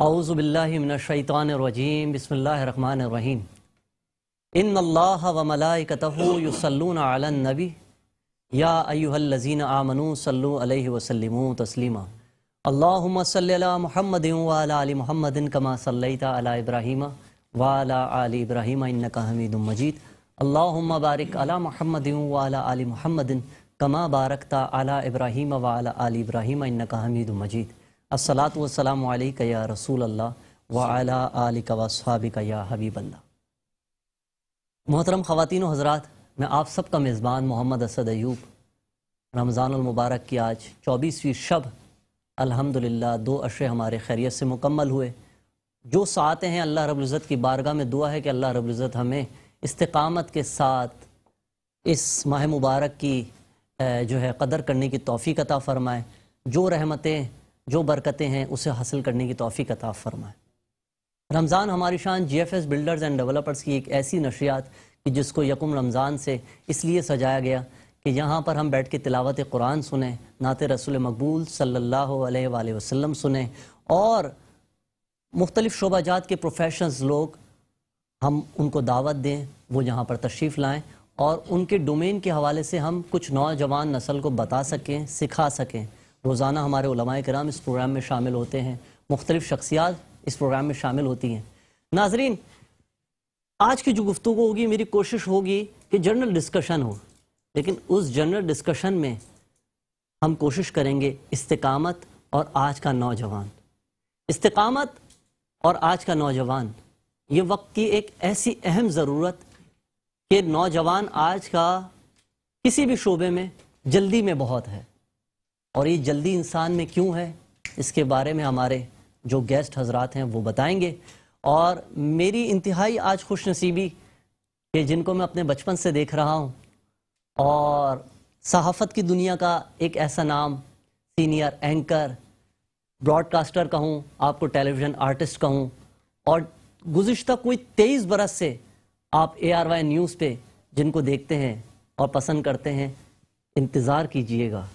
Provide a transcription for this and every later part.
आउज़बिल्लिमिनशैतानरजीम बसमीम इन अल्लाह वमलाकतूसलनबी या अयुहल्लजीन आमनू सल्लु वसलम तस्लिमा अल्लाहुम्म सल्ली अला मुहम्मद वाला अली मुहम्मदिन कमा सल्लैता अला वाला आल इब्राहीम इन्नका हमीदुम मजीद अल्लाहुम्म बारिक अला मुहम्मद वाला आली मुहम्मदिन कमा बारकता अला इब्राहिम वाला आली इब्राहीम इन्नका हमीदुम मजीद असलात वसलाम या रसूल अल्लाह वाला आलिका वसाबिका या हबीब अल्लाह मोहतरम ख़वातिन हजरात मैं आप सबका मेज़बान मोहम्मद असद अयूब रमज़ानमबारक की आज चौबीसवीं शब अल्हम्दुलिल्लाह दो अशरे हमारे खैरियत से मुकम्मल हुए जो सातें हैं अल्लाह रब्ज़त की बारगाह में दुआ है कि अल्लाह रब्ज़त हमें इस्तकामत के साथ इस माह मुबारक की जो है कदर करने की तोफ़ी अता फ़रमाएँ जो रहमतें जो बरकतें हैं उसे हासिल करने की तोफ़ी अता फरमाए रमज़ान हमारी शान G F S builders and developers की एक ऐसी नशियात कि जिसको यकुम रमज़ान से इसलिए सजाया गया कि यहाँ पर हम बैठ के तिलावत कुरान सुने नात रसूल मकबूल सल्ला वसम सुने और मुख्तलिफ़ शोबाजात के प्रोफेशनल्स लोग हम उनको दावत दें वो यहाँ पर तशरीफ़ लाएँ और उनके डोमेन के हवाले से हम कुछ नौजवान नस्ल को बता सकें सिखा सकें रोज़ाना हमारे कराम इस प्रोग्राम में शामिल होते हैं मुख्तलिफ़ शख्सियात इस प्रोग्राम में शामिल होती हैं नाजरीन आज की जो गुफ्तु होगी मेरी कोशिश होगी कि जनरल डिस्कशन हो लेकिन उस जनरल डिस्कशन में हम कोशिश करेंगे इस्तकामत और आज का नौजवान इस्तकामत और आज का नौजवान ये वक्त की एक ऐसी अहम ज़रूरत कि नौजवान आज का किसी भी शोबे में जल्दी में बहुत है और ये जल्दी इंसान में क्यों है इसके बारे में हमारे जो गेस्ट हजरात हैं वो बताएंगे और मेरी इंतहाई आज खुश नसीबी कि जिनको मैं अपने बचपन से देख रहा हूँ और सहाफ़त की दुनिया का एक ऐसा नाम सीनियर एंकर ब्रॉडकास्टर कहूँ आपको टेलीविज़न आर्टिस्ट कहूँ और गुज्त कोई तेईस बरस से आप ए आर वाई न्यूज़ पे जिनको देखते हैं और पसंद करते हैं इंतज़ार कीजिएगा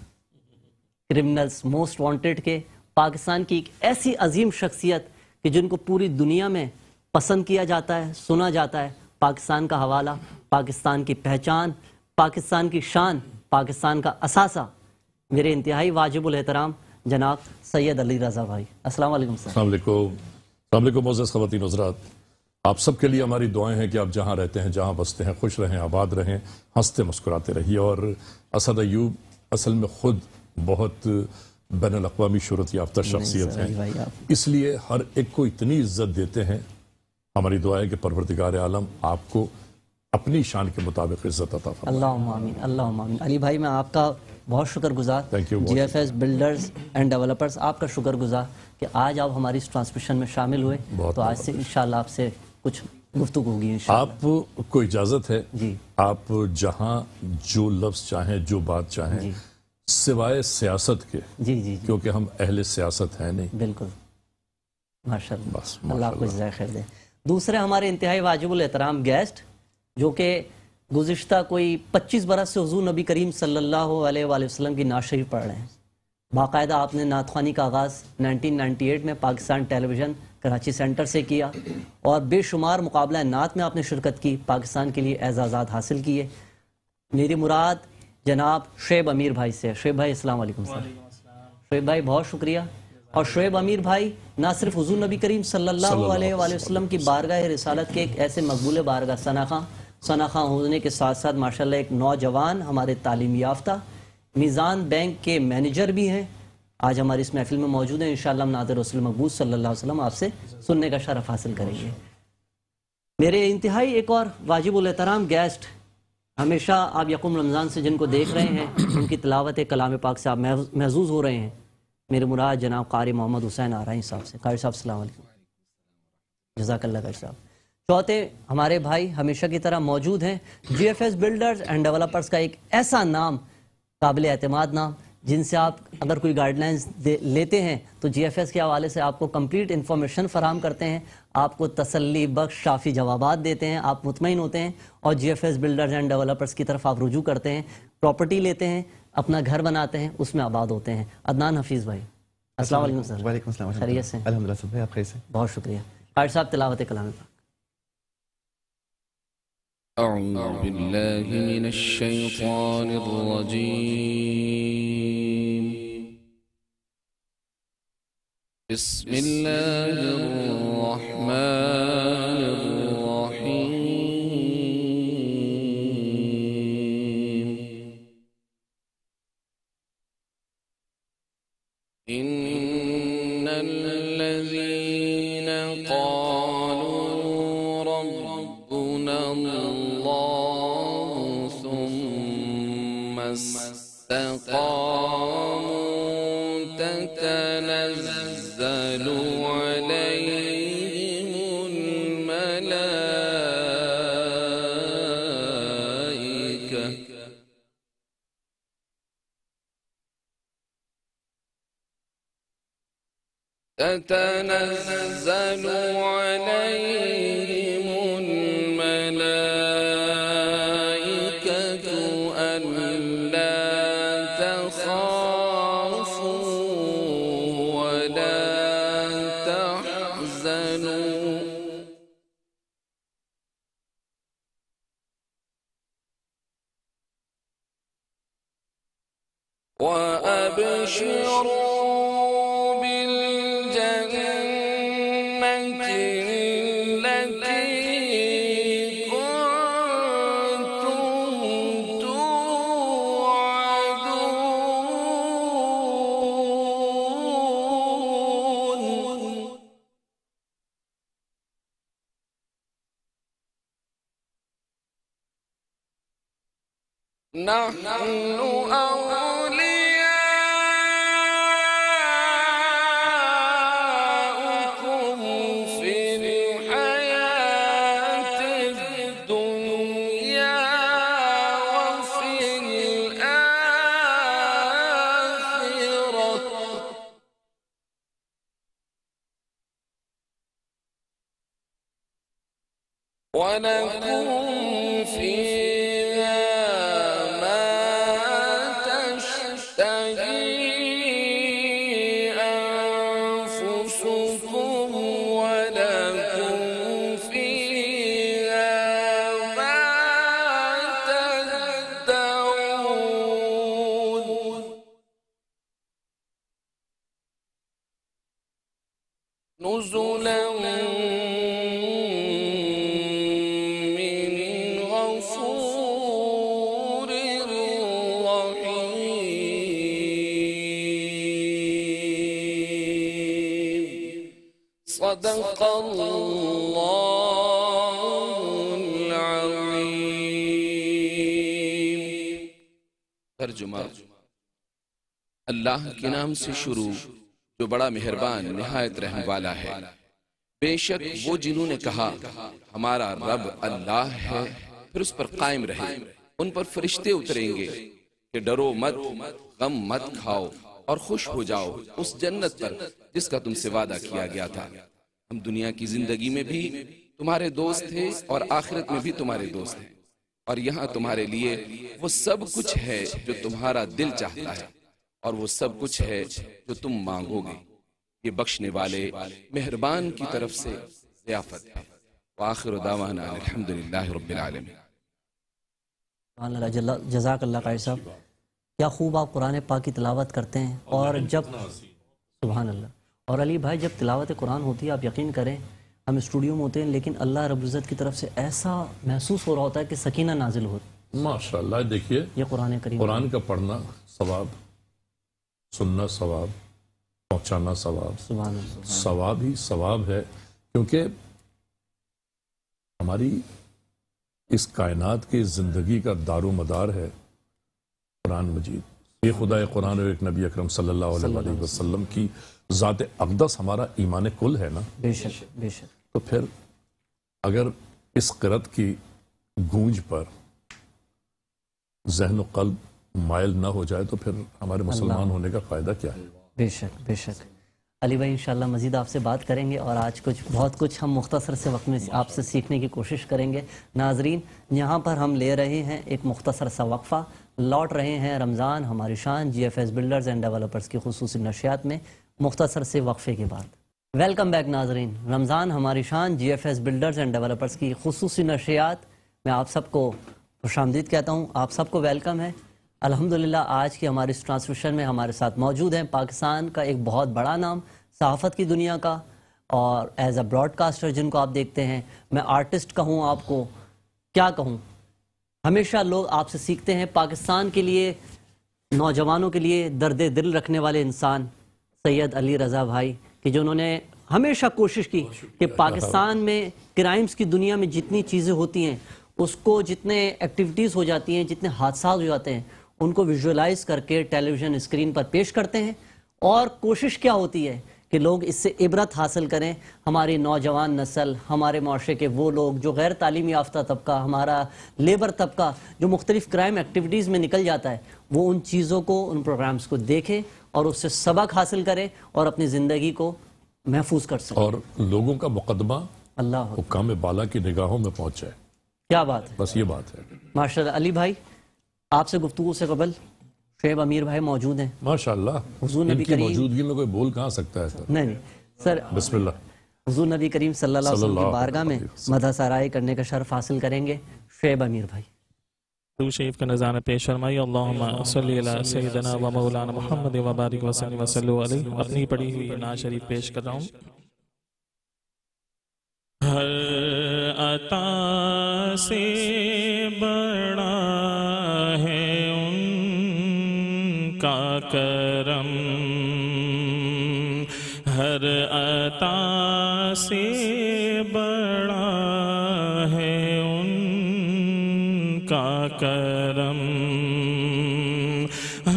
क्रिमिनल्स मोस्ट वांटेड के पाकिस्तान की एक ऐसी अजीम शख्सियत कि जिनको पूरी दुनिया में पसंद किया जाता है सुना जाता है पाकिस्तान का हवाला पाकिस्तान की पहचान पाकिस्तान की शान पाकिस्तान का असासा मेरे इंतहाई वाजिबुल एहतराम जनाब सैयद अली रजा भाई अस्सलाम वालेकुम मोज़ ख़वान हजरात आप सबके लिए हमारी दुआएं हैं कि आप जहां रहते हैं जहां बसते हैं खुश रहें आबाद रहें हंसते मुस्कुराते रहिए और असद अयूब असल में ख़ुद बहुत बैन अवी शहरत याफ्ता शख्सियत है इसलिए हर एक को इतनी इज्जत देते हैं हमारी दुआ है कि परवरदिगार आलम आपको अपनी शान के मुताबिक इज्जत अता अल्लाह अली भाई मैं आपका बहुत शुक्रगुजार thank you G F S builders and developers आपका शुक्रगुजार कि आज आप हमारी इस ट्रांसमिशन में शामिल हुए तो आज से इंशाल्लाह आपसे कुछ गुफ्तु होगी आपको इजाज़त है जी आप जहाँ जो लफ्ज़ चाहें जो बात चाहें सिवाय सियासत के जी जी, क्योंकि हम अहले सियासत हैं नहीं बिल्कुल माशा अल्लाह खैर दे दूसरे हमारे इंतहाई वाजिबुल एहतराम गेस्ट जो कि गुज्त कोई पच्चीस बरस से हजू नबी करीम सल्ला वसलम की नाशरी पढ़ रहे हैं बाकायदा आपने नातखानी का आगाज़ नाइनटीन एट में पाकिस्तान टेलीविज़न कराची सेंटर से किया और बेशुमार मुकाबला नात में आपने शिरकत की पाकिस्तान के लिए एजाज़ात हासिल किए मेरी मुराद जनाब शुब अमीर भाई से शुब भाई असल सर शुब भाई बहुत शुक्रिया और शुब अमीर भाई ना सिर्फ हजूर नबी करीम सल्लाम की बारगाह रसालत के एक ऐसे मकबूल बारगा सना खां सना खां होने के साथ साथ माशाल्लाह एक नौजवान हमारे तालीम याफ्ता मीज़ान बैंक के मैनेजर भी हैं आज हमारे इस महफिल में मौजूद हैं इन शाम नाजर रसल मकबूल सल्ला वसलम आपसे सुनने का शरफ हासिल करेंगे मेरे इंतहाई एक और वाजिब एहतराम गेस्ट हमेशा आप यकुम रमज़ान से जिनको देख रहे हैं उनकी तलावत कलाम पाक से आप महजूज़ हो रहे हैं मेरे मुराद जनाब कारी मोहम्मद हुसैन रही साहब से कारी साहब सलाम जजाकल्ला कारी साहब चौथे हमारे भाई हमेशा की तरह मौजूद हैं G F S builders and developers का एक ऐसा नाम काबिल अतमाद नाम जिनसे आप अगर कोई गाइडलाइंस लेते हैं तो जीएफएस के हवाले से आपको कंप्लीट इन्फॉर्मेशन फराम करते हैं आपको तसली बख्श काफ़ी जवाब देते हैं आप मुतमिन होते हैं और जीएफएस बिल्डर्स एंड डेवलपर्स की तरफ आप रुजू करते हैं प्रॉपर्टी लेते हैं अपना घर बनाते हैं उसमें आबाद होते हैं अदनान हफीज़ भाई असल वालेकुम से बहुत शुक्रिया कायर साहब तिलावत कलाम أعوذ بالله من الشيطان الرجيم بسم الله الرحمن تنزل عليه ولكم فيه अल्लाह के नाम से शुरू जो बड़ा मेहरबान नहायत रहने वाला है बेशक वो जिन्होंने कहा हमारा रब अल्लाह है फिर उस पर कायम रहे उन पर फरिश्ते उतरेंगे कि डरो मत गम मत खाओ और खुश हो जाओ उस जन्नत पर जिसका तुमसे वादा किया गया था हम दुनिया की जिंदगी में भी तुम्हारे दोस्त थे और आखिरत में भी तुम्हारे दोस्त हैं और यहाँ तुम्हारे लिए वो सब कुछ है जो तुम्हारा दिल चाहता है और वो सब कुछ है जो तुम मांगोगे ये बख्शने वाले मेहरबान की तरफ से ज़ियाफ़त है आखिर दावाना अलहमदिल्ला रबालम जजाक अल्लाह कारी साहब क्या खूब आप कुरान पाक की तिलावत करते हैं और जब सुबहान अल्लाह और अली भाई जब तिलावत कुरान होती है आप यकीन करें हम स्टूडियो में होते हैं लेकिन अल्लाह रबुज़त की तरफ से ऐसा महसूस हो रहा होता है कि सकीना नाजिल हो माशा देखिए ये कुरान करीम कुरान का पढ़ना सवाब सुनना सवाब पहुंचाना सवाब सवाब ही सवाब है क्योंकि हमारी इस कायनात की ज़िंदगी का दारो मदार है कुरान मजीद ये खुदा कुरान और एक नबी अकरम सल्लल्लाहु अलैहि वसल्लम की ज़ात अकदस हमारा ईमान कुल है ना बेशक तो फिर अगर इस करत की गूंज पर जहन कल्ब मायल ना हो जाए तो फिर हमारे मुसलमान होने का फ़ायदा क्या है बेशक बेशक अली भाई इंशाल्लाह मज़ीद आपसे बात करेंगे और आज कुछ बहुत कुछ हम मुख्तसर से वक्त में आपसे सीखने की कोशिश करेंगे नाजरीन यहाँ पर हम ले रहे हैं एक मुख्तसर सा वक्फ़ा लौट रहे हैं रमज़ान हमारी शान G F S builders and developers की खसूस नशियात में मुख्तसर से वक्फ़े के बाद वेलकम बैक नाजरीन रमज़ान हमारी शान G F S builders and developers की खसूस नशियात मैं आप सबको खुश आमदीद कहता हूँ आप सबको वेलकम है अल्हम्दुलिल्लाह आज के हमारे इस ट्रांसमिशन में हमारे साथ मौजूद हैं पाकिस्तान का एक बहुत बड़ा नाम सहाफ़त की दुनिया का और एज अ ब्रॉडकास्टर जिनको आप देखते हैं मैं आर्टिस्ट कहूँ आपको क्या कहूँ हमेशा लोग आपसे सीखते हैं पाकिस्तान के लिए नौजवानों के लिए दर्द दिल रखने वाले इंसान सैयद अली रज़ा भाई कि जो उन्होंने हमेशा कोशिश की कि पाकिस्तान में क्राइम्स की दुनिया में जितनी चीज़ें होती हैं उसको जितने एक्टिविटीज़ हो जाती हैं जितने हादसा हो जाते हैं उनको विजुअलाइज करके टेलीविजन स्क्रीन पर पेश करते हैं और कोशिश क्या होती है कि लोग इससे इबरत हासिल करें हमारी नौजवान नस्ल हमारे माशरे के वो लोग जो गैर तालीम याफ्ता तबका हमारा लेबर तबका जो मुख्तलिफ़ क्राइम एक्टिविटीज़ में निकल जाता है वो उन चीज़ों को उन प्रोग्राम्स को देखें और उससे सबक हासिल करें और अपनी ज़िंदगी को महफूज कर सकें और लोगों का मुकदमा अल्लाह हुकाम बाला की निगाहों में पहुँच क्या बात है बस ये बात है माशा अली भाई आपसे गुफ्तु से कबल शेब अमीर भाई मौजूद हैं माशाल्लाह नबी करीम मौजूदगी में कोई बोल कहाँ सकता है सर नहीं नहीं सर बिस्मिल्लाह हुजूर नबी करीम सारगा में मदा सराय करने का शर्फ हासिल करेंगे शेब अमीर भाई शेफ का नजाना पेश फरमाई अपनी पड़ी हुई ना शरीफ पेश कर रहा हूँ हर अता से बड़ा करम हर अता से बड़ा है उनका करम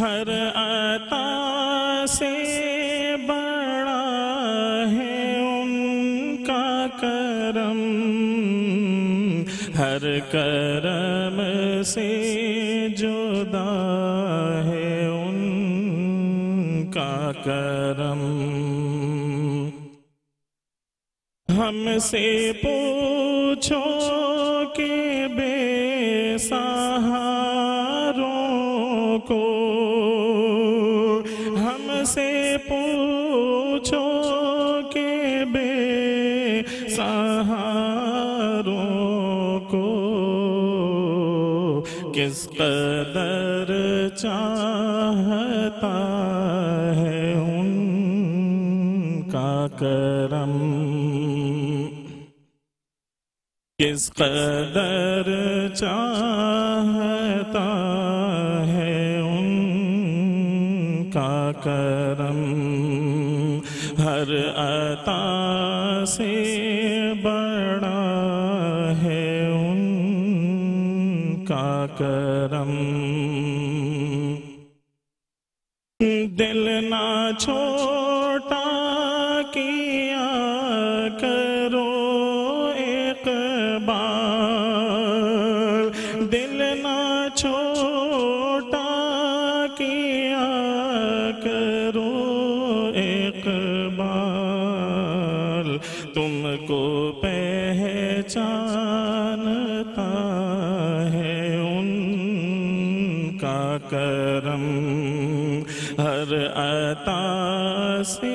हर अता से बड़ा है उनका करम हर करम से जुदा करम हमसे पूछो के बेसहारों को हमसे पूछो के बे सहारों को किस कर करम किस कदर चाहता है उनका करम हर अता से बड़ा है उनका करम दिल ना छोड़ करो एक बार दिल ना छोटा किया करो एक बार तुमको पहचानता है उनका करम हर अता से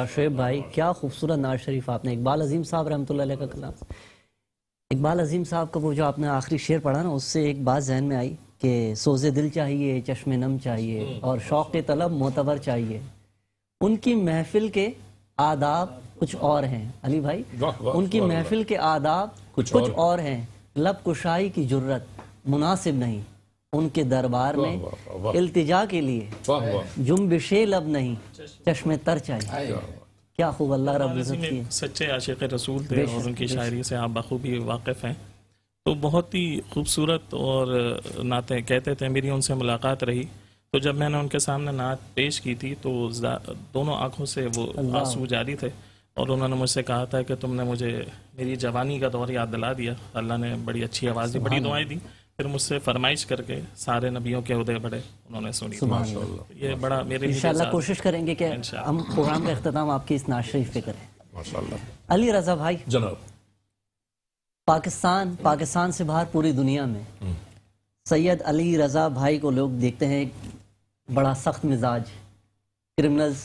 माशाल्लाह शुएब भाई क्या खूबसूरत नाज शरीफ आपने इकबाल अजीम साहब रहमत का कलाम इकबाल अजीम साहब का वो जो आपने आखिरी शेर पढ़ा ना उससे एक बात जहन में आई कि सोजे दिल चाहिए चश्मे नम चाहिए और शौक़ तलब मोतबर चाहिए उनकी महफिल के आदाब कुछ और हैं अली भाई उनकी महफिल के आदाब कुछ और हैं लब कुशाई की जरूरत मुनासिब नहीं उनके दरबार में इल्तिजा के लिए जुम्बिशे लब नहीं चश्मे तर चाहिए क्या खूब अल्लाह रब सच्चे आशिक रसूल थे और उनकी शायरी से आप बखूबी वाकिफ़ हैं तो बहुत ही खूबसूरत और नाते कहते थे मेरी उनसे मुलाकात रही तो जब मैंने उनके सामने नात पेश की थी तो दोनों आँखों से वो आंसू जारी थे और उन्होंने मुझसे कहा था कि तुमने मुझे मेरी जवानी का दौर याद दिला दिया अल्लाह ने बड़ी अच्छी आवाज़ दी बड़ी दुआएं दी फिर मुझसे फरमाइश करके सारे नबियों के उदय बड़े उन्होंने सुनी ये बड़ा मेरे इंशाल्लाह कोशिश करेंगे कि हम प्रोग्राम का अख्ताम आपकी इस नाशरीफ पे करें माशाल्लाह अली रजा भाई जनाब पाकिस्तान पाकिस्तान से बाहर पूरी दुनिया में हम्म। सैयद अली रजा भाई को लोग देखते हैं बड़ा सख्त मिजाज क्रिमिनल्स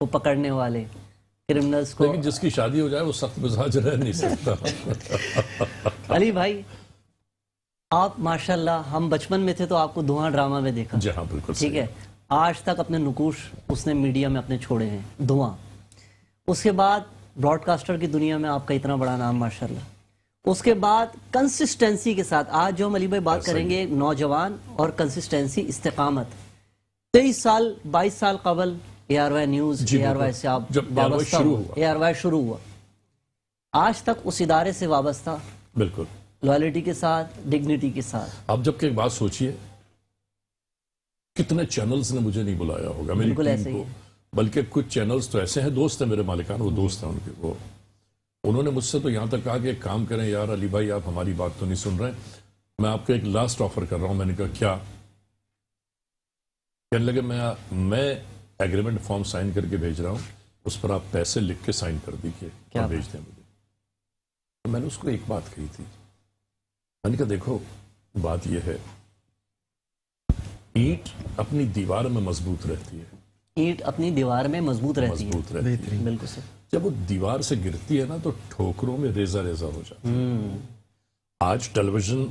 को पकड़ने वाले क्रिमिनल्स को लेकिन जिसकी शादी हो जाए वो सख्त मिजाज रह नहीं सकता अली भाई आप माशाल्लाह हम बचपन में थे तो आपको दोहा ड्रामा में देखा जी हाँ बिल्कुल ठीक है आज तक अपने नुकूश उसने मीडिया में अपने छोड़े हैं धुआं उसके बाद ब्रॉडकास्टर की दुनिया में आपका इतना बड़ा नाम माशाल्लाह उसके बाद कंसिस्टेंसी के साथ आज जो हम अली भाई बात करेंगे नौजवान और कंसिस्टेंसी इस्तकामत तेईस साल बाईस साल कबल A R Y news A R Y से आप वाबस्ता ए आर वाई शुरू हुआ आज तक उस इदारे से वाबस्ता बिल्कुल लॉयलिटी के साथ डिग्निटी के साथ आप जबकि एक बात सोचिए कितने चैनल्स ने मुझे नहीं बुलाया होगा मेरी बिल्कुल ऐसे बल्कि कुछ चैनल्स तो ऐसे हैं दोस्त हैं मेरे मालिकान हाँ, वो दोस्त हैं उनके वो उन्होंने मुझसे तो यहाँ तक कहा कि एक काम करें यार अली भाई आप हमारी बात तो नहीं सुन रहे मैं आपको एक लास्ट ऑफर कर रहा हूँ मैंने कहा क्या कहने लगे मैं मैं एग्रीमेंट फॉर्म साइन करके भेज रहा हूँ उस पर आप पैसे लिख के साइन कर दीजिए क्या भेज दें मुझे तो मैंने उसको एक बात कही थी मैंने देखो बात यह है ईट अपनी दीवार में मजबूत रहती है ईट अपनी दीवार में मजबूत रहती मजबूत रहती है बिल्कुल सर जब वो दीवार से गिरती है ना तो ठोकरों में रेजा रेजा हो जाता है हम्म। आज टेलीविजन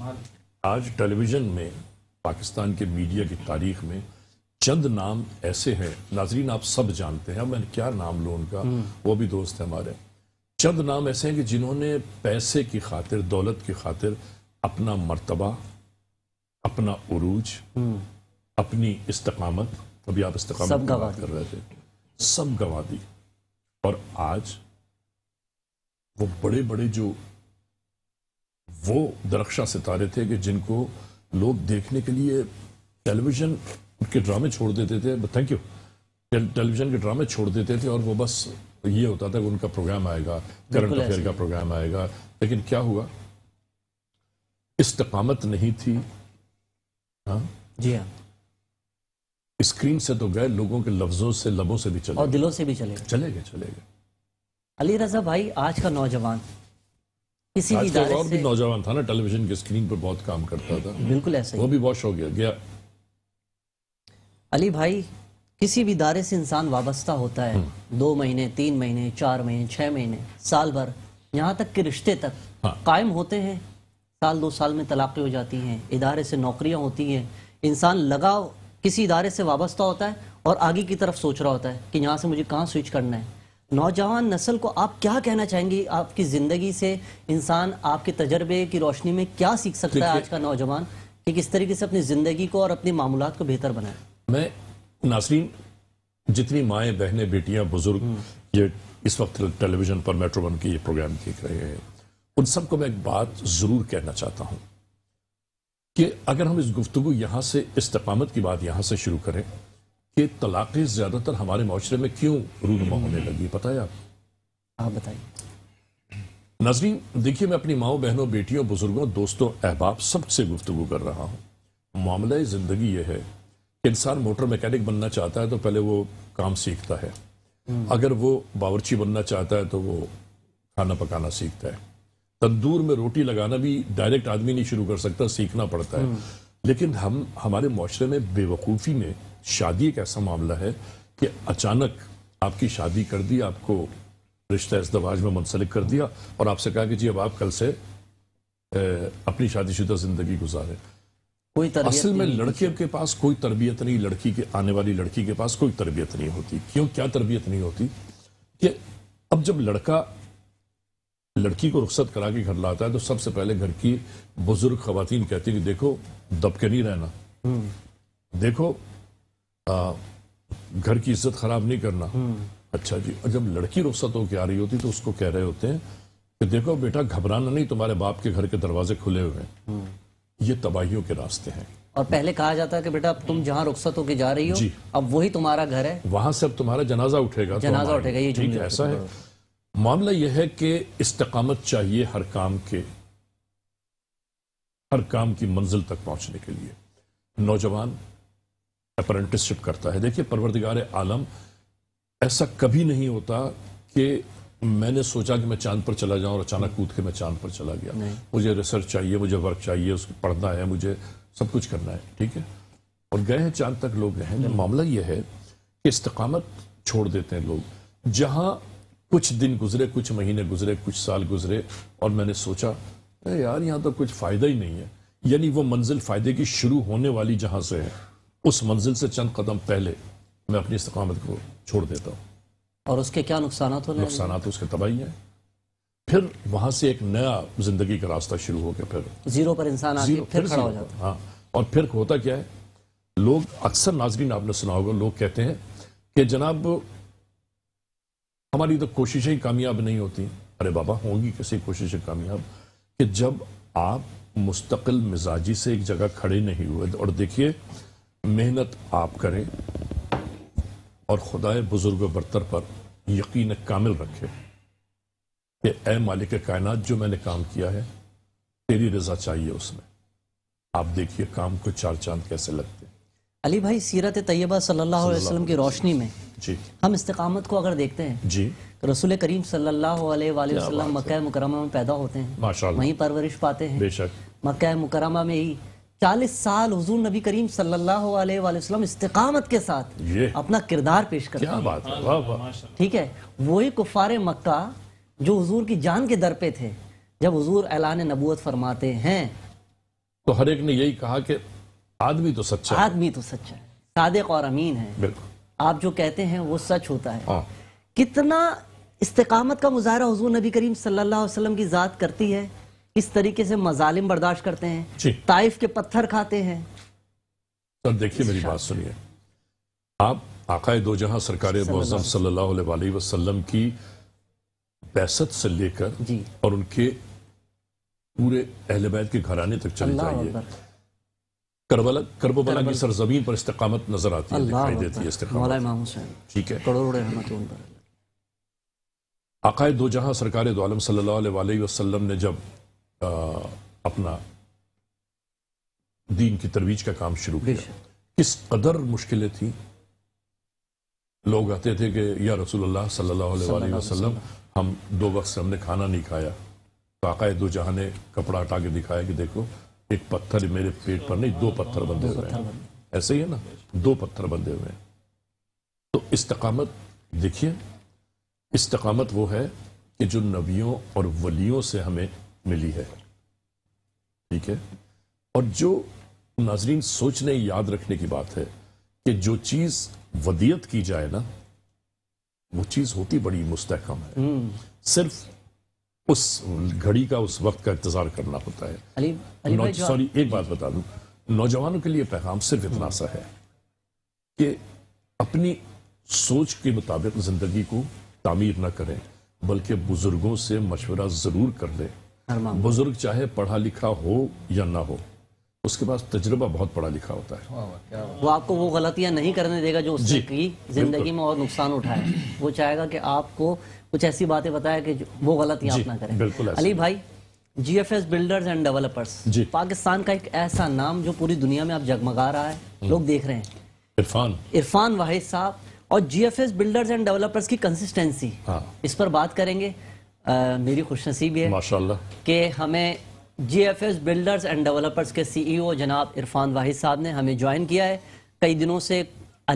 आज टेलीविजन में पाकिस्तान के मीडिया की तारीख में चंद नाम ऐसे हैं नाजरीन आप सब जानते हैं अब मैं क्या नाम लो उनका हम्म। वो भी दोस्त है हमारे चंद नाम ऐसे हैं कि जिन्होंने पैसे की खातिर दौलत की खातिर अपना मर्तबा अपना उरूज हम्म। अपनी इस्तकामत अभी आप इस्तकामत गवा कर रहे थे सब गवा दी और आज वो बड़े बड़े जो वो दरख्शा सितारे थे कि जिनको लोग देखने के लिए टेलीविजन के ड्रामे छोड़ देते थे थैंक यू टेलीविजन के ड्रामे छोड़ देते थे और वो बस ये होता था कि उनका प्रोग्राम आएगा करंट अफेयर का प्रोग्राम आएगा लेकिन क्या हुआ इस्तकामत नहीं थी हाँ जी हाँ स्क्रीन से तो गए लोगों के लफ्जों से लबों से भी चले और दिलों से भी चले चले गए चले गए अली रजा भाई आज का नौजवान किसी भी इदारे और भी नौजवान था ना टेलीविजन की स्क्रीन पर बहुत काम करता था बिल्कुल ऐसा वो भी वॉश हो गया गया अली भाई किसी भी दायरे से इंसान वाबस्ता होता है हम्म। दो महीने तीन महीने चार महीने छह महीने साल भर यहाँ तक के रिश्ते तक हाँ। कायम होते हैं साल दो साल में तलाक़ें हो जाती हैं इदारे से नौकरियाँ होती हैं इंसान लगा किसी इदारे से वाबस्ता होता है और आगे की तरफ सोच रहा होता है कि यहाँ से मुझे कहाँ स्विच करना है नौजवान नस्ल को आप क्या कहना चाहेंगे आपकी ज़िंदगी से इंसान आपके तजर्बे की रोशनी में क्या सीख सकता है आज का नौजवान कि किस तरीके से अपनी ज़िंदगी को और अपने मामूलत को बेहतर बनाए मैं नासरीन जितनी माएँ बहनें बेटियाँ बुज़ुर्ग हम्म। ये इस वक्त टेलीविज़न पर मेट्रो वन की ये प्रोग्राम देख रहे हैं उन सबको मैं एक बात ज़रूर कहना चाहता हूं कि अगर हम इस गुफ्तु यहां से इस्तकामत की बात यहां से शुरू करें कि तलाक़ें ज़्यादातर हमारे माशरे में क्यों रूनुमा होने लगी पता है आप हाँ, बताइए नजरी देखिए मैं अपनी माओ बहनों बेटियों बुजुर्गों दोस्तों अहबाब सबसे गुफ्तु कर रहा हूं मामला ज़िंदगी यह है कि इंसान मोटर मैकेनिक बनना चाहता है तो पहले वो काम सीखता है हम्म। अगर वो बावरची बनना चाहता है तो वो खाना पकाना सीखता है तंदूर में रोटी लगाना भी डायरेक्ट आदमी नहीं शुरू कर सकता सीखना पड़ता है हम्म। लेकिन हम हमारे माशरे में बेवकूफ़ी में शादी एक ऐसा मामला है कि अचानक आपकी शादी कर दी आपको रिश्ता दवाज में मुंसलिक कर दिया और आपसे कहा कि जी अब आप कल से अपनी शादीशुदा जिंदगी गुजारे कोई असल में लड़के के पास कोई तरबियत नहीं लड़की के आने वाली लड़की के पास कोई तरबियत नहीं होती क्यों क्या तरबियत नहीं होती कि अब जब लड़का लड़की को रुख्सत करा के घर लाता है तो सबसे पहले घर की बुजुर्ग खातन कहती कि देखो दबके नहीं रहना देखो आ, घर की इज्जत खराब नहीं करना अच्छा जी जब लड़की रुख्सत होकर आ रही होती तो उसको कह रहे होते हैं कि देखो बेटा घबराना नहीं तुम्हारे बाप के घर के दरवाजे खुले हुए हैं ये तबाहियों के रास्ते हैं और पहले कहा जाता है कि बेटा अब तुम जहाँ रुख्सत होकर जा रही हो अब वही तुम्हारा घर है वहां से अब तुम्हारा जनाजा उठेगा तो जनाजा उठेगा ये ऐसा है मामला यह है कि इस्तकामत चाहिए हर काम के हर काम की मंजिल तक पहुंचने के लिए नौजवान अप्रेंटिसशिप करता है देखिए परवरदिगार आलम ऐसा कभी नहीं होता कि मैंने सोचा कि मैं चांद पर चला जाऊं और अचानक कूद के मैं चांद पर चला गया मुझे रिसर्च चाहिए मुझे वर्क चाहिए उसको पढ़ना है मुझे सब कुछ करना है ठीक है और गए हैं चांद तक लोग गए हैं मामला यह है कि इस्तकामत छोड़ देते हैं लोग जहां कुछ दिन गुजरे कुछ महीने गुजरे कुछ साल गुजरे और मैंने सोचा यार यहाँ तो कुछ फ़ायदा ही नहीं है यानी वो मंजिल फ़ायदे की शुरू होने वाली जहाँ से है उस मंजिल से चंद कदम पहले मैं अपनी इस्तकामत को छोड़ देता हूँ और उसके क्या नुकसान होने नुकसान तो उसके तबाही हैं फिर वहाँ से एक नया ज़िंदगी का रास्ता शुरू हो गया फिर जीरो पर इंसान फिर खड़ा हो जाता हाँ और फिर होता क्या है लोग अक्सर नाजरीन आपने सुना होगा लोग कहते हैं कि जनाब हमारी तो कोशिशें कामयाब नहीं होती अरे बाबा होंगी किसी कोशिशें कामयाब कि जब आप मुस्तकिल मिजाजी से एक जगह खड़े नहीं हुए और देखिए मेहनत आप करें और खुदाए बुजुर्ग बरतर पर यकीन कामिल रखें कि ए मालिक कायनात जो मैंने काम किया है तेरी रजा चाहिए उसमें आप देखिए काम को चार चांद कैसे लगते अली भाई सीरत तैयबा सल्लल्लाहु अलैहि वसल्लम की रोशनी में हम इस्तकामत को अगर देखते हैं जी तो रसूल करीम सल्लल्लाहु अलैहि वसल्लम मक्का मुकरमा में पैदा होते हैं वहीं परवरिश पाते हैं बेशक मक्का मुकरमा में ही चालीस साल हजूर नबी करीम सल्लल्लाहु अलैहि वसल्लम इस्तकामत के साथ अपना किरदार पेश कर ठीक है वही कुफार मक्का जो हजूर की जान के दर पे थे जब हजूर ऐलान नबूत फरमाते हैं तो हर एक ने यही कहा कि आदमी तो सच्चा आदमी तो सच्चा सादक और अमीन है बिल्कुल आप जो कहते हैं वो सच होता है हाँ। कितना इस्तकामत का मुजाहरा हजूर नबी करीम सल्लल्लाहु अलैहि वसल्लम की ज़ात करती है किस तरीके से मजालिम बर्दाश्त करते हैं ताइफ के पत्थर खाते हैं सर देखिए मेरी बात सुनिए आप आकाए दो जहां सरकार वसल्लम की बैसत से लेकर और उनके पूरे अहल बैत के घराने तक चले जाइए करबला करबला की सरजमीन पर इस्तकामत नजर आती है देती है ठीक है दो जहां सरकार ने जब अपना दीन की तरवीज का काम शुरू किया किस कदर मुश्किलें थी लोग आते थे कि या रसूल हम दो वक्त से हमने खाना नहीं खाया तो आकाए दो जहां ने कपड़ा हटा के दिखाया कि देखो एक पत्थर मेरे पेट पर नहीं दो पत्थर बंधे हुए हैं ऐसे ही है ना दो पत्थर बंधे हुए हैं तो इस्तकामत देखिए इस्तकामत वो है कि जो नबियों और वलियों से हमें मिली है ठीक है और जो नाजरीन सोचने याद रखने की बात है कि जो चीज वदियत की जाए ना वो चीज होती बड़ी मुस्तकम है हम्म। सिर्फ उस घड़ी का उस वक्त का इंतजार करना होता है सॉरी एक बात बता दूं नौजवानों के लिए पैगाम सिर्फ इतना सा है कि अपनी सोच के मुताबिक जिंदगी को तामीर ना करें बल्कि बुजुर्गों से मशवरा जरूर कर लें बुजुर्ग चाहे पढ़ा लिखा हो या ना हो उसके पास तजुर्बा बहुत पढ़ा लिखा होता है वो आपको वो गलतियां नहीं करने देगा जो उसने की जिंदगी में और नुकसान उठाए वो चाहेगा कि आपको कुछ ऐसी बातें बताया कि वो गलत आप ना करें अली भाई GFS builders and developers Pakistan का एक ऐसा नाम जो पूरी दुनिया में आप जगमगा रहा है हम्म। लोग देख रहे हैं इरफान इरफान वाहिद साहब और जीएफएस बिल्डर्स एंड डेवलपर्स की कंसिस्टेंसी हाँ। इस पर बात करेंगे आ, मेरी खुशनसीब है माशाल्लाह कि हमें जीएफएस बिल्डर्स एंड डेवलपर्स के सीईओ e जनाब इरफान वाहिद साहब ने हमें ज्वाइन किया है कई दिनों से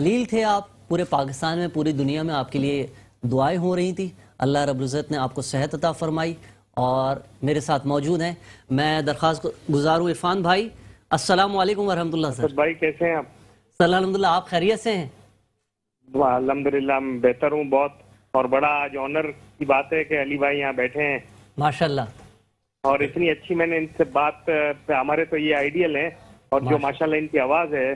अलील थे आप पूरे पाकिस्तान में पूरी दुनिया में आपके लिए दुआएं हो रही थी अल्लाह रबुल्ज़त ने आपको सेहत अता फ़रमाई और मेरे साथ मौजूद हैं मैं दरख्वास्त गुजार इरफान भाई असल वालेकुम सर भाई कैसे हैं आप सर अलहमदिल्ला आप खैरियत से हैं अलहमदिल्ला बेहतर हूँ बहुत और बड़ा आज ऑनर की बात है कि अली भाई यहाँ बैठे हैं माशाल्लाह और इतनी अच्छी मैंने इनसे बात हमारे तो ये आइडियल हैं और जो माशाल्लाह इनकी आवाज़ है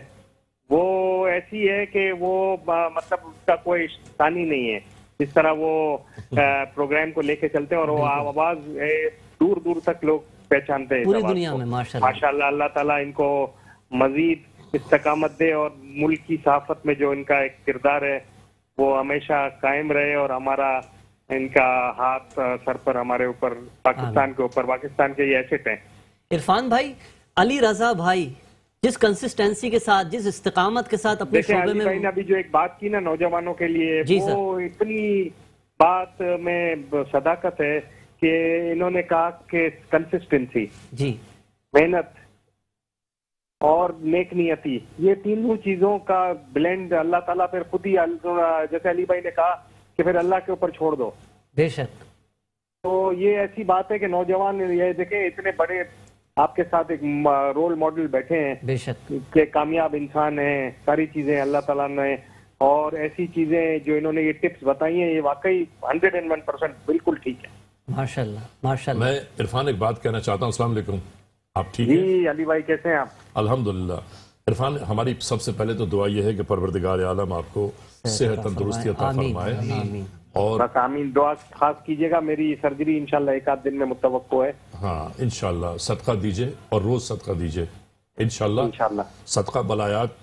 वो ऐसी है कि वो मतलब उसका कोई सानी नहीं है इस तरह वो प्रोग्राम को लेके चलते हैं और वो आवाज दूर दूर तक लोग पहचानते हैं पूरी दुनिया में माशाल्लाह अल्लाह ताला इनको मजीद इस्तकामत दे और मुल्क की सहाफत में जो इनका एक किरदार है वो हमेशा कायम रहे और हमारा इनका हाथ सर पर हमारे ऊपर पाकिस्तान के ऊपर पाकिस्तान के ये एसेट हैं इरफान भाई अली रजा भाई जिस कंसिस्टेंसी के साथ जिस इस्तकामत के साथ अपने शोबे में अभी जो एक बात की ना नौजवानों के लिए जी वो इतनी बात में सदाकत है कि इन्होंने कहा कि कंसिस्टेंसी जी मेहनत और नेक नियति ये तीनों चीजों का ब्लेंड अल्लाह ताला फिर खुद ही जैसे अली भाई ने कहा कि फिर अल्लाह के ऊपर छोड़ दो बेशक तो ये ऐसी बात है कि नौजवान ये देखे इतने बड़े आपके साथ एक रोल मॉडल बैठे हैं बेशक के कामयाब इंसान हैं सारी चीजें अल्लाह ताला ने और ऐसी चीजें जो इन्होंने ये टिप्स बताई हैं ये वाकई हंड्रेड एंड वन परसेंट बिल्कुल ठीक है माशाल्लाह माशाल्लाह मैं इरफान एक बात कहना चाहता हूँ असला आप ठीक जी अली भाई कैसे हैं आप अलहमदुल्ला इरफान हमारी सबसे पहले तो दुआ यह है कि परवरदिगार आलम आपको सेहत तंदुरुस्ती अता फरमाए और बस आमीन दुआ खास कीजिएगा मेरी सर्जरी इनशाला एक आध दिन में मुतव है हाँ इनशाला सदका दीजिए और रोज सदका दीजिए इनशाला सदका बलायात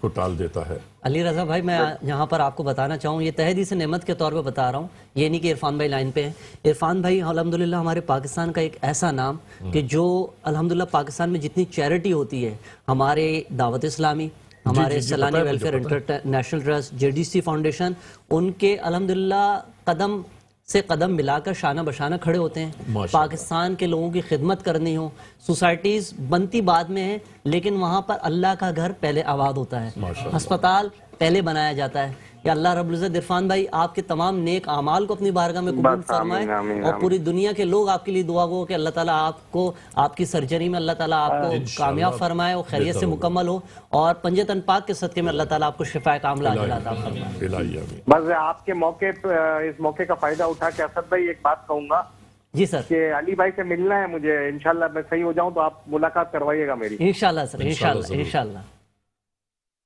को टाल देता है अली रजा भाई मैं यहाँ पर आपको बताना चाहूँ ये तहदी से नमत के तौर पर बता रहा हूँ ये नहीं कि इरफान भाई लाइन पे हैं इरफान भाई अलहमदिल्ला हमारे पाकिस्तान का एक ऐसा नाम कि हम्म। जो अलहमदिल्ला पाकिस्तान में जितनी चैरिटी होती है हमारे दावत इस्लामी हमारे Saylani welfare international trust JDC foundation उनके अलहमदिल्ला कदम से कदम मिलाकर शाना बशाना खड़े होते हैं पाकिस्तान के लोगों की खिदमत करनी हो सोसाइटीज़ बनती बाद में है लेकिन वहाँ पर अल्लाह का घर पहले आबाद होता है अस्पताल पहले बनाया जाता है या अल्लाह रब इरफान भाई आपके तमाम नेक अमाल को अपनी बारगाह में कबूल फरमाए और पूरी दुनिया के लोग आपके लिए दुआ गो कि अल्लाह ताला आपको आपकी सर्जरी में अल्लाह ताला आपको हाँ, कामयाब फरमाए और खैरियत से मुकम्मल हो और पंजे तन पाक के सदके में अल्लाह ताला आपको शिफाय कामला बस आपके मौके इस मौके का फायदा उठा के असद भाई एक बात कहूंगा जी सर के अली भाई से मिलना है मुझे इनशाला मैं सही हो जाऊँ तो आप मुलाकात करवाइएगा मेरी इनशाला सर इनशाला इनशाला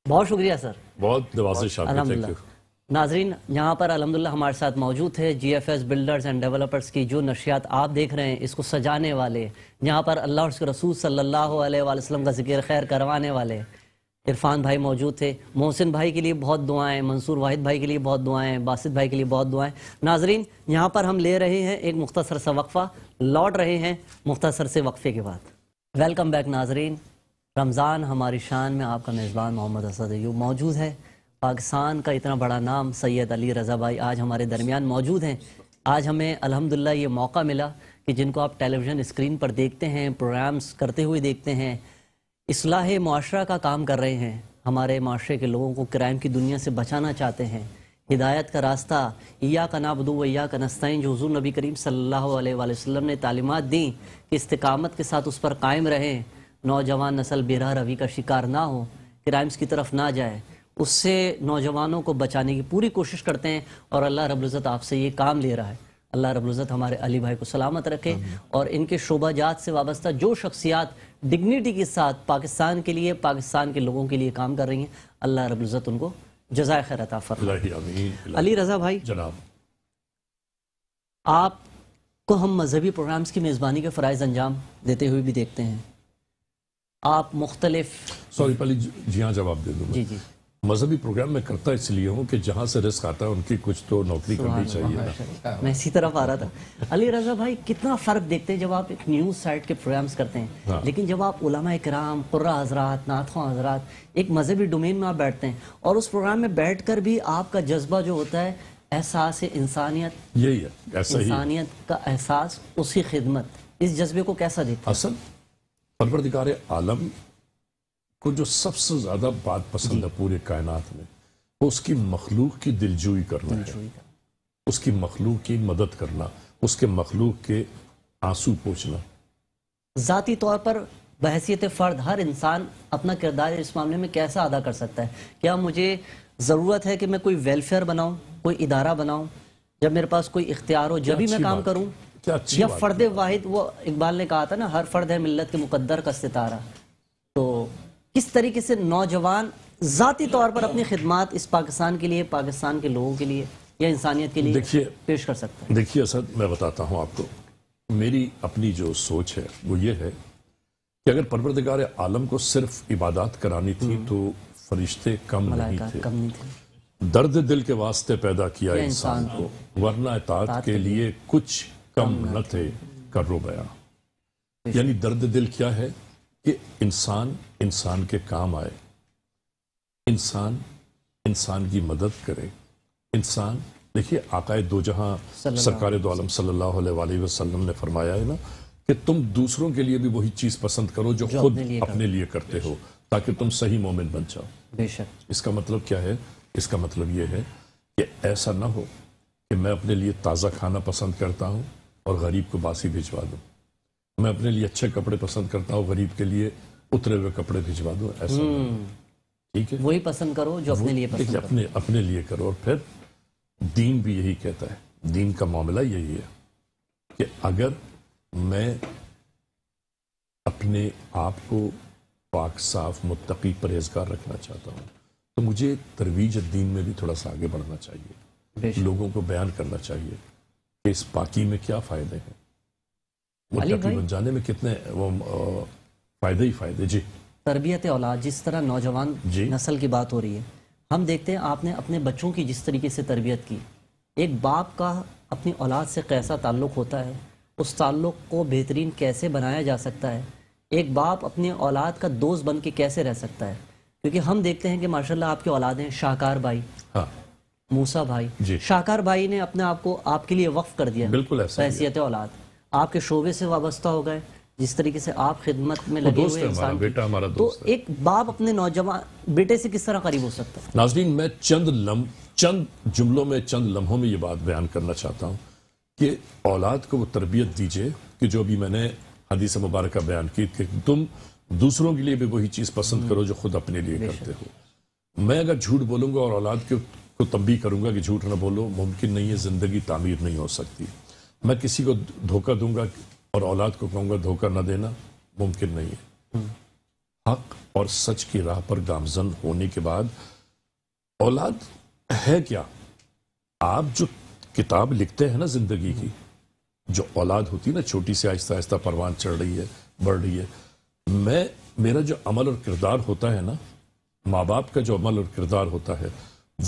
बहुत शुक्रिया सर बहुत नाजरीन यहाँ पर अलहमदिल्ला हमारे साथ मौजूद है G F S builders and developers की जो नशियात आप देख रहे हैं इसको सजाने वाले यहाँ पर अल्लाह उसके रसूल सल्लल्लाहु अलैहि वसल्लम का जिक्र खैर करवाने वाले इरफान भाई मौजूद थे मोहसिन भाई के लिए बहुत दुआएं मंसूर वाहिद भाई के लिए बहुत दुआएं बासित भाई के लिए बहुत दुआएं नाजरीन यहाँ पर हम ले रहे हैं एक मुख्तसर सा वक्फ़ा लौट रहे हैं मुख्तसर से वक्फ़े के बाद वेलकम बैक नाजरीन रमज़ान हमारी शान में आपका मेज़बान मोहम्मद असद यूब मौजूद है पाकिस्तान का इतना बड़ा नाम सैयद अली रज़ा भाई आज हमारे दरमियान मौजूद हैं आज हमें अल्हम्दुलिल्लाह ये मौका मिला कि जिनको आप टेलीविज़न स्क्रीन पर देखते हैं प्रोग्राम्स करते हुए देखते हैं असलाह माशरा का काम कर रहे हैं हमारे माशरे के लोगों को क्राइम की दुनिया से बचाना चाहते हैं हिदायत का रास्ता या का नाबदू या का नस्तान जो हजूर नबी करीम सल्ला वसम ने तालीमत दी कि इस्तकामत के साथ उस पर कायम रहें नौजवान नस्ल बेरा रवि का शिकार ना हो क्राइम्स की तरफ ना जाए उससे नौजवानों को बचाने की पूरी कोशिश करते हैं और अल्लाह रबुल्ज़त आपसे ये काम ले रहा है अल्लाह रबुल्ज़त हमारे अली भाई को सलामत रखे और इनके शोभाजात से वाबस्ता जो शख्सियात डिग्निटी के साथ पाकिस्तान के लिए पाकिस्तान के लोगों के लिए काम कर रही हैं अल्लाह रबुल्ज़त उनको जजाय खैर अता अली रज़ा भाई जनाब आप को हम मजहबी प्रोग्राम्स की मेज़बानी के फ़रज़ अंजाम देते हुए भी देखते हैं आप मुख्तलिफ सॉरी पहले जी हाँ जवाब दे दो जी जी मजहबी प्रोग्राम में करता इसलिए हूँ कि जहाँ से रिस्क आता है उनकी कुछ तो नौकरी करनी चाहिए था। मैं इसी तरफ आ रहा था अली रजा भाई कितना फ़र्क देखते हैं जब आप एक न्यूज़ साइट के प्रोग्राम्स करते हैं हाँ। लेकिन जब आप उलमा कराम कुर्रा हजरात नाथों हजरात एक मजहबी डोमेन में आप बैठते हैं और उस प्रोग्राम में बैठ कर भी आपका जज्बा जो होता है एहसास इंसानियत यही है इंसानियत का एहसास उसी खिदमत इस जज्बे को कैसा देखते असल परवरदिगार आलम को जो सबसे ज़्यादा बात पसंद है पूरे कायनात में वो उसकी मखलूक की दिलजोई करना दिल है उसकी मखलूक की मदद करना उसके मखलूक के आंसू पोछना ज़ाती तौर पर बहसीत फ़र्द हर इंसान अपना किरदार इस मामले में कैसा अदा कर सकता है क्या मुझे ज़रूरत है कि मैं कोई वेलफेयर बनाऊं कोई इदारा बनाऊं जब मेरे पास कोई इख्तियार हो जब भी मैं काम करूं या फर्द वाहिद वो इकबाल ने कहा था ना हर फर्द है मिल्लत के मुकद्दर का सितारा तो किस तरीके से नौजवान ज़ाती तौर पर अपनी खिदमत इस पाकिस्तान के लिए पाकिस्तान के लोगों के लिए या इंसानियत के लिए देखिए पेश कर सकते हैं देखिए असद मैं बताता हूँ आपको मेरी अपनी जो सोच है वो ये है कि अगर परवरदगार आलम को सिर्फ इबादत करानी थी हम्म। तो फरिश्ते कम नहीं थे दर्द दिल के वास्ते पैदा किया इंसान को वरना इतात के लिए कुछ कम न थे कर रो बया यानी दर्द दिल क्या है कि इंसान इंसान के काम आए इंसान इंसान की मदद करे इंसान देखिए आकाए दो जहां सरकार दो आलम सल्लल्लाहु अलैहि वसल्लम ने फरमाया है ना कि तुम दूसरों के लिए भी वही चीज पसंद करो जो, जो खुद अपने लिए, अपने लिए करते हो ताकि तुम सही मोमिन बन जाओ बेशक इसका मतलब क्या है इसका मतलब यह है कि ऐसा ना हो कि मैं अपने लिए ताज़ा खाना पसंद करता हूँ और गरीब को बासी भिजवा दो मैं अपने लिए अच्छे कपड़े पसंद करता हूँ गरीब के लिए उतरे हुए कपड़े भिजवा दो ऐसा हम्म। ठीक है वही पसंद करो जो अपने लिए पसंद करो। अपने अपने लिए करो और फिर दीन भी यही कहता है दीन का मामला यही है कि अगर मैं अपने आप को पाक साफ मुतकी परहेजगार रखना चाहता हूँ तो मुझे तरवीज दीन में भी थोड़ा सा आगे बढ़ना चाहिए लोगों को बयान करना चाहिए इस पाकी में क्या फायदे हैं मुल्की बन जाने में कितने वो फायदे ही फायदे जी तरबियत औलाद जिस तरह नौजवान नस्ल की बात हो रही है हम देखते हैं आपने अपने बच्चों की जिस तरीके से तरबियत की एक बाप का अपनी औलाद से कैसा ताल्लुक़ होता है उस ताल्लुक़ को बेहतरीन कैसे बनाया जा सकता है एक बाप अपने औलाद का दोस्त बन के कैसे रह सकता है क्योंकि हम देखते हैं कि माशाल्लाह आपकी हैं शाहकार भाई हाँ। मूसा भाई शाकार भाई ने अपने आप को आपके लिए वक्फ कर दिया बिल्कुल हैसियत औलाद आपके शोबे से वाबस्ता हो गए जिस तरीके से आप खिदमत में लगे हुए इंसान बेटा हमारा तो दोस्त तो एक बाप अपने नौजवान बेटे से किस तरह करीब हो सकता है नाजरीन मैं चंद लम चंद जुमलों में चंद लम्हों में ये बात बयान करना चाहता हूँ कि औलाद को वो तरबियत दीजिए कि जो अभी मैंने हदीस मुबारक बयान की कि तुम दूसरों के लिए भी वही चीज़ पसंद हम्म। करो जो खुद अपने लिए करते हो मैं अगर झूठ बोलूंगा और औलाद के को तो तब भी करूँगा कि झूठ ना बोलो मुमकिन नहीं है ज़िंदगी तामीर नहीं हो सकती मैं किसी को धोखा दूंगा और औलाद को कहूँगा धोखा ना देना मुमकिन नहीं है हम्म। हक और सच की राह पर गामजन होने के बाद औलाद है क्या आप जो किताब लिखते हैं ना जिंदगी की जो औलाद होती है ना छोटी सी आहिस्ता आहिस्ता परवान चढ़ रही है बढ़ रही है मैं मेरा जो अमल और किरदार होता है ना माँ बाप का जो अमल और किरदार होता है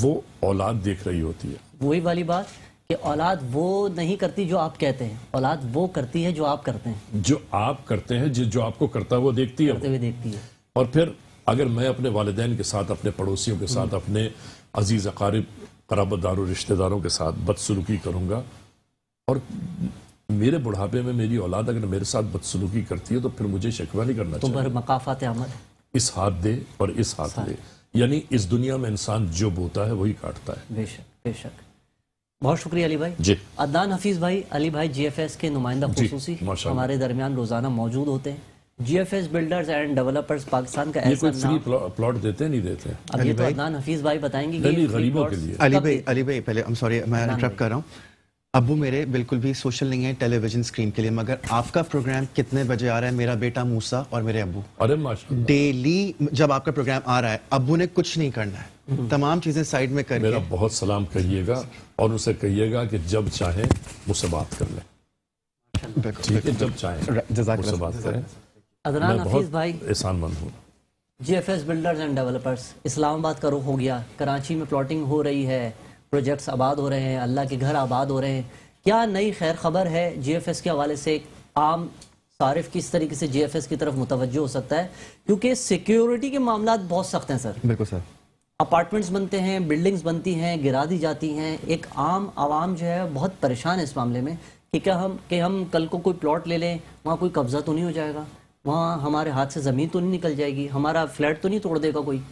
वो औलाद देख रही होती है वही वाली बात कि औलाद वो नहीं करती जो आप कहते हैं औलाद वो करती है जो आप करते हैं जो आप करते हैं जो आपको करता है वो देखती है हुए देखती है और फिर अगर मैं अपने वालदेन के साथ अपने पड़ोसियों के साथ हम्म। अपने अजीज़ अकारब कराबतदारों रिश्तेदारों के साथ बदसलूकी करूँगा और मेरे बुढ़ापे में मेरी औलाद अगर मेरे साथ बदसलूकी करती है तो फिर मुझे शिकवा नहीं करना तो चाहिए मकाफात अमल इस हाथ दे और इस हाथ दे यानी इस दुनिया में इंसान जो बोता है वही काटता है बेशक बेशक बहुत शुक्रिया अली भाई जी अदनान हफीज भाई अली भाई जीएफएस के नुमाइंदा खसूसी हमारे दरमियान रोजाना मौजूद होते हैं GFS builders and developers Pakistan का ऐसा फ्री प्लॉट देते नहीं देते अब ये तो अदनान हफीज भाई बताएंगे अली भाई अली भाई पहले सॉरी मैं इंटरप्ट कर रहा हूँ अब वो मेरे बिल्कुल भी सोशल नहीं है टेलीविजन स्क्रीन के लिए मगर आपका प्रोग्राम कितने बजे आ रहा है मेरा बेटा मूसा और मेरे अबू अरे डेली जब आपका प्रोग्राम आ रहा है अबू ने कुछ नहीं करना है हम्म। तमाम चीजें साइड में कर मेरा बहुत सलाम कहिएगा और उसे कहिएगा कि जब चाहे मुझसे बात कर ले जब चाहे हूँ G F S builders and developers Islamabad का रुख हो गया कराची में प्लॉटिंग हो रही है प्रोजेक्ट्स आबाद हो रहे हैं अल्लाह के घर आबाद हो रहे हैं क्या नई खैर खबर है जी एफ एस के हवाले से आम सारिफ किस तरीके से जी एफ एस की तरफ मुतवजह हो सकता है क्योंकि सिक्योरिटी के मामला बहुत सख्त हैं सर बिल्कुल सर अपार्टमेंट्स बनते हैं बिल्डिंग्स बनती हैं गिरा दी जाती हैं एक आम आवाम जो है बहुत परेशान है इस मामले में कि क्या हम कि हम कल को कोई प्लॉट ले लें वहाँ कोई कब्ज़ा तो नहीं हो जाएगा वहाँ हमारे हाथ से ज़मीन तो नहीं निकल जाएगी हमारा फ्लैट तो नहीं तोड़ देगा कोई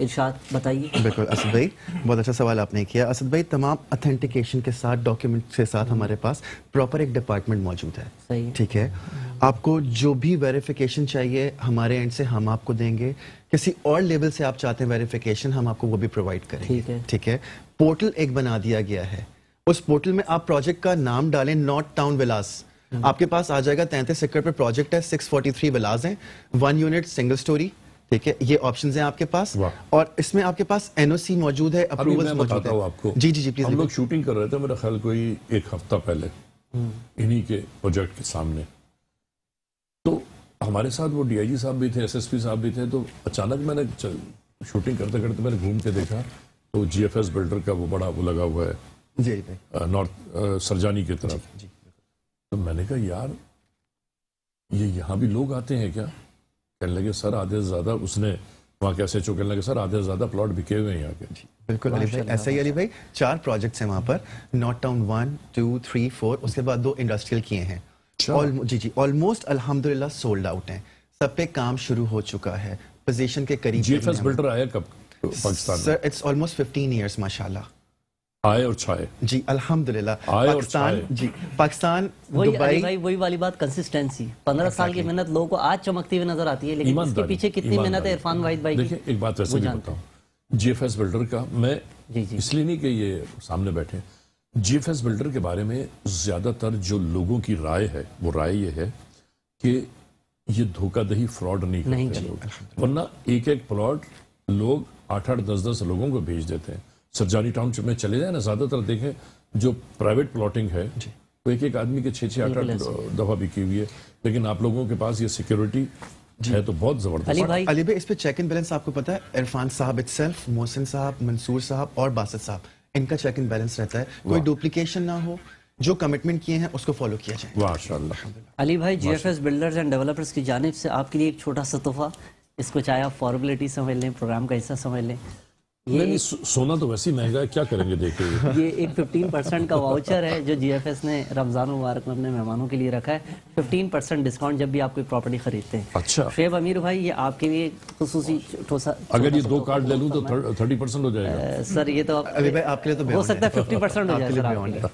इर्शाद बताइए बिल्कुल असद भाई बहुत अच्छा सवाल आपने किया असद भाई तमाम अथेंटिकेशन के साथ डॉक्यूमेंट के साथ हमारे पास प्रॉपर एक डिपार्टमेंट मौजूद है सही ठीक है आपको जो भी वेरिफिकेशन चाहिए हमारे एंड से हम आपको देंगे किसी और लेवल से आप चाहते हैं वेरिफिकेशन हम आपको वो भी प्रोवाइड करेंगे ठीक है ठीक है पोर्टल एक बना दिया गया है उस पोर्टल में आप प्रोजेक्ट का नाम डालें नॉट टाउन विलास आपके पास आ जाएगा तैंतीस एकड़ पर प्रोजेक्ट है सिक्स थ्री विलास है वन यूनिट सिंगल स्टोरी ठीक है ये ऑप्शन है आपके पास और इसमें आपके पास एनओसी मौजूद है अप्रूवल मौजूद है आपको जी जी जी प्लीज हम लोग शूटिंग कर रहे थे मेरा ख्याल कोई एक हफ्ता पहले हम्म। इन्हीं के प्रोजेक्ट के सामने तो हमारे साथ वो डीआईजी साहब भी थे एसएसपी साहब भी थे तो अचानक मैंने शूटिंग करते करते मैंने घूम के देखा तो जीएफएस बिल्डर का वो बड़ा वो लगा हुआ है नॉर्थ सरजानी की तरफ तो मैंने कहा यार ये यहाँ भी लोग आते हैं क्या कहने लगे सर आधे से ज़्यादा उसने वहाँ कैसे चो कहने लगे सर आधे से ज़्यादा प्लॉट बिके हुए हैं यहाँ के बिल्कुल अली भाई ऐसा ही अली भाई चार प्रोजेक्ट्स हैं वहाँ पर नॉट town one two three four उसके बाद दो इंडस्ट्रियल किए हैं अच्छा। जी जी ऑलमोस्ट अल्हम्दुलिल्लाह सोल्ड आउट हैं सब पे काम शुरू हो चुका है पोजीशन के करीब जीएफएस बिल्डर आया कब Pakistan sir it's almost 15 years माशाल्लाह आए और छाए जी अल्हम्दुलिल्लाह पाकिस्तान जी पाकिस्तान वही भाई वही वाली बात कंसिस्टेंसी पंद्रह साल की मेहनत लोगों को आज चमकती हुई नजर आती है लेकिन इसके पीछे कितनी मेहनत है इरफान वाहिद भाई देखिए एक बात वैसे भी बताऊं जीएफएस बिल्डर का मैं इसलिए नहीं कि ये सामने बैठे जीएफएस बिल्डर के बारे में ज्यादातर जो लोगों की राय है वो राय ये है कि ये धोखादही फ्रॉड नहीं करते वरना एक एक प्लॉट लोग आठ आठ दस दस लोगों को भेज देते हैं सरजारी टाउनशिप में चले जाए ना ज़्यादातर देखें जो प्राइवेट प्लॉटिंग है वो तो एक एक आदमी के छः छः आठ आठ दफा बिकी हुई है लेकिन आप लोगों के पास ये सिक्योरिटी है तो बहुत जबरदस्त अली भाई अली भाई इस पे चेक इन बैलेंस आपको पता है इरफान साहब इटसेल्फ मोहसिन साहब मंसूर साहब और बासित साहब इनका चेक इन बैलेंस रहता है कोई डुप्लीकेशन ना हो जो कमिटमेंट किए हैं उसको फॉलो किया जाए माशाल्लाह अली भाई जीएफएस बिल्डर्स एंड डेवलपर्स की जानब से आपके लिए एक छोटा सा तोहफा इसको चाहे आप फॉर्मेलिटी समझ लें प्रोग्राम का हिस्सा समझ लें ये नहीं, सोना तो वैसे ही महंगा है क्या करेंगे देखे ये एक 15 परसेंट का वाउचर है जो जीएफएस ने रमजान मुबारक में अपने मेहमानों के लिए रखा है 15 परसेंट डिस्काउंट जब भी आप कोई प्रॉपर्टी खरीदते हैं अच्छा शेब अमीर भाई ये आपके लिए खसूसी अगर ये दो कार्ड ले लूँ तो थर्टी परसेंट हो जाएगा सर ये तो आपके लिए तो हो सकता है फिफ्टी परसेंट हो जाएगा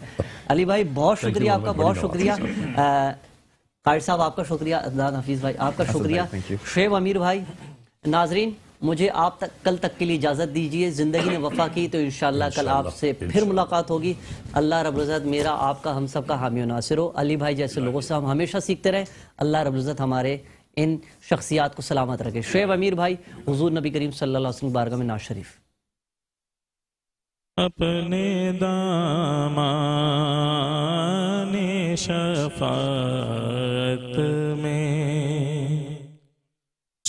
अली भाई बहुत शुक्रिया आपका बहुत शुक्रिया कायद साहब आपका शुक्रिया अदनान हफीज़ भाई आपका तो शुक्रिया शेब अमीर भाई नाजरीन मुझे आप तक कल तक के लिए इजाज़त दीजिए ज़िंदगी ने वफा की तो इन कल आपसे फिर मुलाकात होगी अल्लाह रबुल्ज़त मेरा आपका हम सब का हामी नासिर हो अली भाई जैसे लोगों से हम हमेशा सीखते रहें अल्लाह रबुल्ज़त हमारे इन शख्सियात को सलामत रखे शेब अमीर भाई हजूर नबी करीम सल्लल्लाहु बारगह में ना शरीफ अपने दामाने शफात में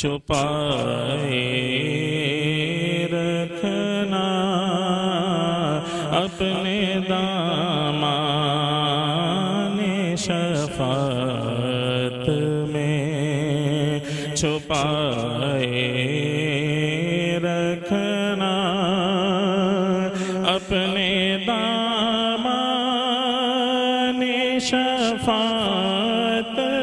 छुपाए शफात